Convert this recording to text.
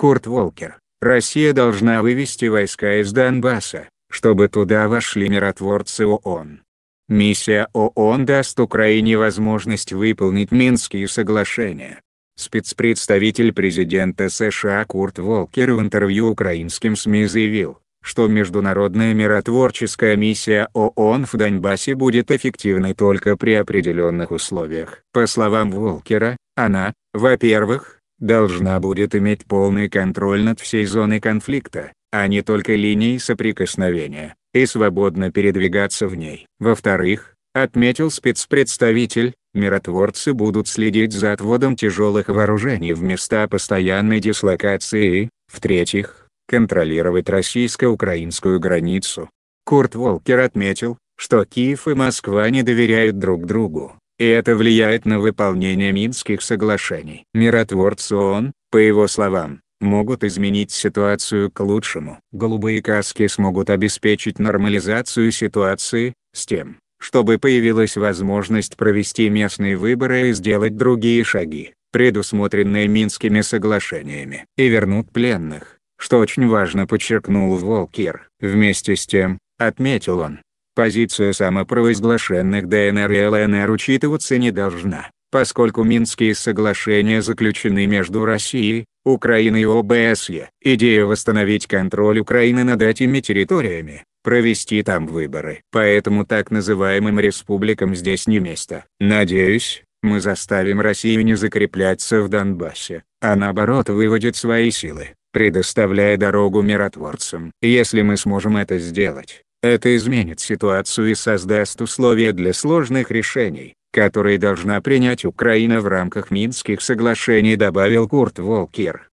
Курт Волкер, Россия должна вывести войска из Донбасса, чтобы туда вошли миротворцы ООН. Миссия ООН даст Украине возможность выполнить Минские соглашения. Спецпредставитель президента США Курт Волкер в интервью украинским СМИ заявил, что международная миротворческая миссия ООН в Донбассе будет эффективной только при определенных условиях. По словам Волкера, она, во-первых, должна будет иметь полный контроль над всей зоной конфликта, а не только линией соприкосновения, и свободно передвигаться в ней. Во-вторых, отметил спецпредставитель, миротворцы будут следить за отводом тяжелых вооружений в места постоянной дислокации в-третьих, контролировать российско-украинскую границу. Курт Волкер отметил, что Киев и Москва не доверяют друг другу и это влияет на выполнение Минских соглашений. Миротворцы ООН, по его словам, могут изменить ситуацию к лучшему. Голубые каски смогут обеспечить нормализацию ситуации, с тем, чтобы появилась возможность провести местные выборы и сделать другие шаги, предусмотренные Минскими соглашениями. И вернут пленных, что очень важно подчеркнул Волкер. Вместе с тем, отметил он, позиция самопровозглашенных ДНР и ЛНР учитываться не должна, поскольку Минские соглашения заключены между Россией, Украиной и ОБСЕ. Идея восстановить контроль Украины над этими территориями, провести там выборы. Поэтому так называемым республикам здесь не место. Надеюсь, мы заставим Россию не закрепляться в Донбассе, а наоборот выводит свои силы, предоставляя дорогу миротворцам. Если мы сможем это сделать, это изменит ситуацию и создаст условия для сложных решений, которые должна принять Украина в рамках Минских соглашений добавил Курт Волкер.